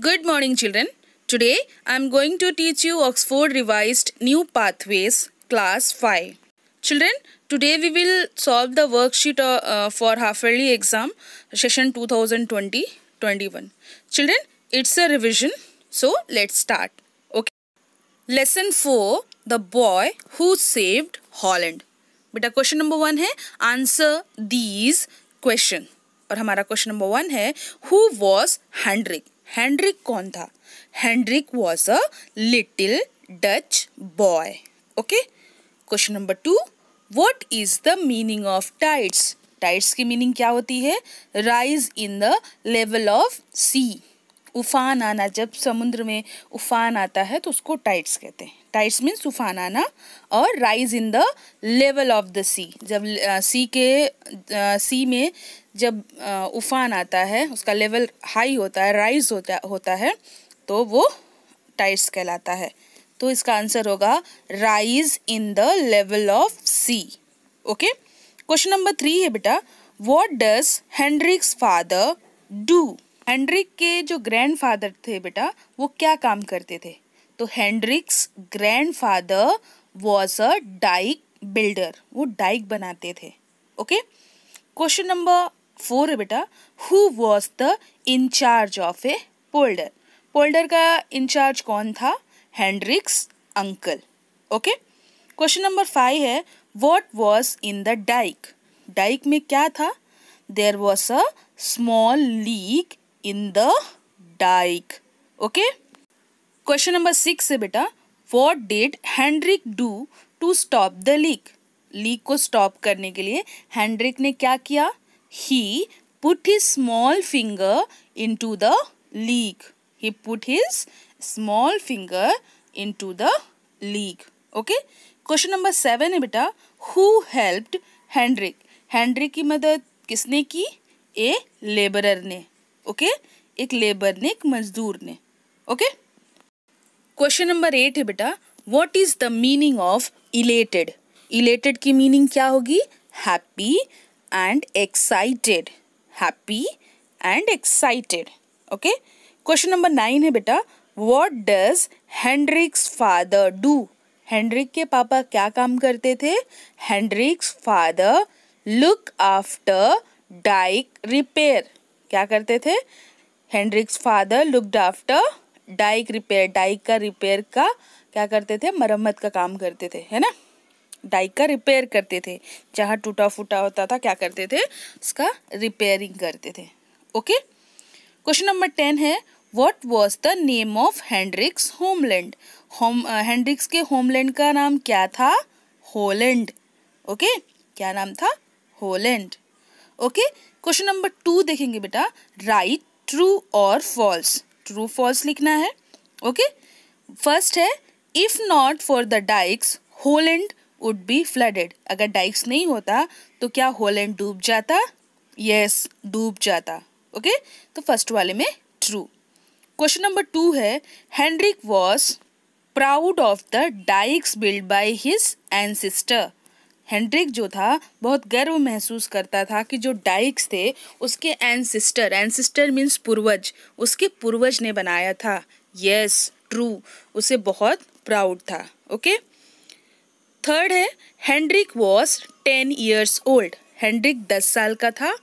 Good morning children. Today I am going to teach you Oxford Revised New Pathways Class 5. Children, today we will solve the worksheet uh, uh for half yearly exam session 2020-21. Children, it's a revision. So let's start. Okay. Lesson 4 The Boy Who Saved Holland. बेटा question number one है answer these question. And our question number one is who was Hendrik? Hendrik कौन था Hendrik was a little Dutch boy okay question number two what is the meaning of tides tides की meaning क्या होती है rise in the level of sea उफान आना जब समुद्र में उफान आता है तो उसको टाइट्स कहते हैं टाइट्स मीन्स उफान आना और rise in the level of the sea जब सी के सी में जब उफान आता है उसका लेवल हाई होता है राइज होता होता है तो वो टाइट्स कहलाता है तो इसका आंसर होगा rise in the level of sea okay question number three है बेटा what does Hendrik's father do Hendrik के जो ग्रैंडफादर थे बेटा वो क्या काम करते थे तो Hendrik's grandfather was a dike builder वो डाइक बनाते थे ओके क्वेश्चन नंबर फोर है बेटा who was the incharge of a polder polder का इंचार्ज कौन था Hendrik's uncle okay question number five है what was in the dike dike में क्या था there was a small leak in the dike okay question number six है बेटा what did Hendrik do to stop the leak leak को stop करने के लिए हैंड्रिक ने क्या किया he put his small finger into the leak he put his small finger into the leak okay question number seven है बेटा who helped Hendrick Hendrick की मदद किसने की ए लेबरर ने ओके एक लेबर ने एक मजदूर ने ओके क्वेश्चन नंबर एट है बेटा what is the meaning of elated elated की मीनिंग क्या होगी happy and excited happy and excited okay question number nine है बेटा what does Hendrik's father do Hendrik के पापा क्या काम करते थे Hendrik's father look after dike repair क्या करते थे Hendrik's father looked after dike repair dike का रिपेयर का क्या करते थे मरम्मत का काम करते थे है ना डाइक का रिपेयर करते थे जहाँ टूटा फूटा होता था क्या करते थे उसका रिपेयरिंग करते थे ओके क्वेश्चन नंबर टेन है what was the name of Hendrik's homeland home Hendrik's के होमलैंड का नाम क्या था होलैंड ओके okay? क्या नाम था Holland okay question number two देखेंगे बेटा राइट ट्रू और फॉल्स ट्रू फॉल्स लिखना है ओके फर्स्ट है if not for the dikes Holland would be flooded अगर डाइक्स नहीं होता तो क्या होलैंड डूब जाता यस yes, डूब जाता ओके okay? तो फर्स्ट वाले में ट्रू क्वेश्चन नंबर टू है Hendrik was proud of the dikes build by his and sister Hendrik जो था बहुत गर्व महसूस करता था कि जो डाइक्स थे उसके एनसिस्टर एनसिस्टर मीन्स पूर्वज उसके पूर्वज ने बनाया था यस yes, ट्रू उसे बहुत प्राउड था ओके थर्ड है Hendrik was ten years old Hendrik दस साल का था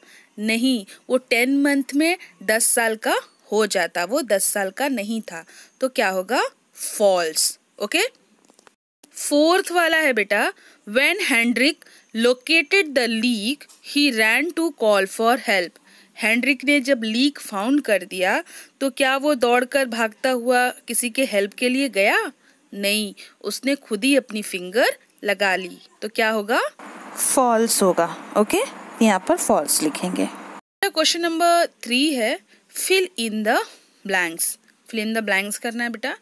नहीं वो टेन मंथ में दस साल का हो जाता वो दस साल का नहीं था तो क्या होगा फॉल्स ओके okay? फोर्थ वाला है बेटा when Hendrik located the leak he ran to call for help Hendrik ने जब लीक फाउंड कर दिया तो क्या वो दौड़कर भागता हुआ किसी के हेल्प के लिए गया नहीं उसने खुद ही अपनी फिंगर लगा ली तो क्या होगा फॉल्स होगा ओके यहाँ पर फॉल्स लिखेंगे क्वेश्चन नंबर थ्री है fill in the blanks fill in the blanks करना है बेटा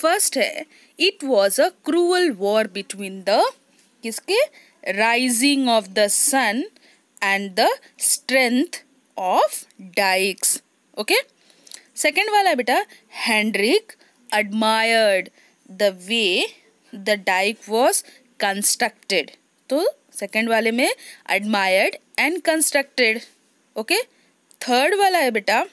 फर्स्ट है it was a cruel war between the किसके rising of the sun and the strength of dikes okay second वाला बेटा Hendrik admired the way the dike was constructed तो second वाले में admired and constructed okay third वाला है बेटा